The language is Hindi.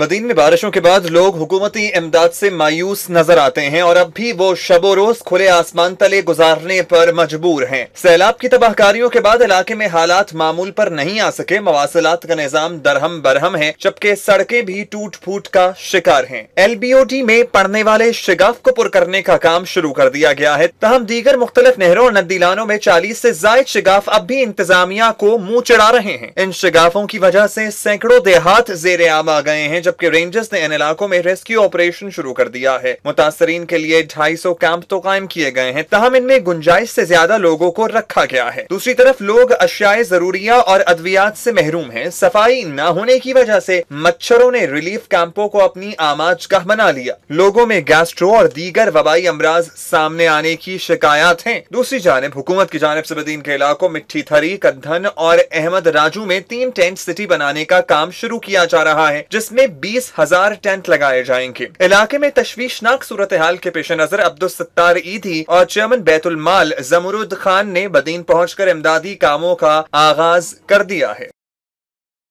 मदीन में बारिशों के बाद लोग हुकूमती इमदाद से मायूस नजर आते हैं और अब भी वो शबो रोज खुले आसमान तले गुजारने पर मजबूर हैं। सैलाब की तबाहकारियों के बाद इलाके में हालात मामूल पर नहीं आ सके मवासलात का निजाम दरहम बरहम है जबकि सड़कें भी टूट फूट का शिकार है एल बी ओ डी में पड़ने वाले शिगाफ को पुर करने का काम शुरू कर दिया गया है तहम दीगर मुख्तलिफ नहरों और नदीलानों में चालीस ऐसी जायद शिगाफ अब भी इंतजामिया को मुँह चढ़ा रहे हैं इन शिगाफों की वजह ऐसी सैकड़ों देहात जेर आम आ गए हैं जबकि रेंजर्स ने इन इलाकों में रेस्क्यू ऑपरेशन शुरू कर दिया है मुतासरीन के लिए ढाई सौ कैंप तो कायम किए गए हैं तहम इनमें गुंजाइश से ज्यादा लोगों को रखा गया है दूसरी तरफ लोग अशियाए जरूरिया और अद्वियात से महरूम है सफाई न होने की वजह से मच्छरों ने रिलीफ कैंपों को अपनी आमाज का बना लिया लोगों में गैस्ट्रो और दीगर वबाई अमराज सामने आने की शिकायत है दूसरी जानब हुकूमत की जानब बदीन के इलाकों मिट्टी थरी कद्धन और अहमद राजू में तीन टेंट सिटी बनाने का काम शुरू किया जा रहा है जिसमे बीस हजार टेंट लगाए जाएंगे इलाके में तश्वीशनाक सूरत हाल के पेश नजर अब्दुल सत्तार ईदी और चेयरमैन बैतुल माल जमरुद खान ने बदीन पहुंचकर इमदादी कामों का आगाज कर दिया है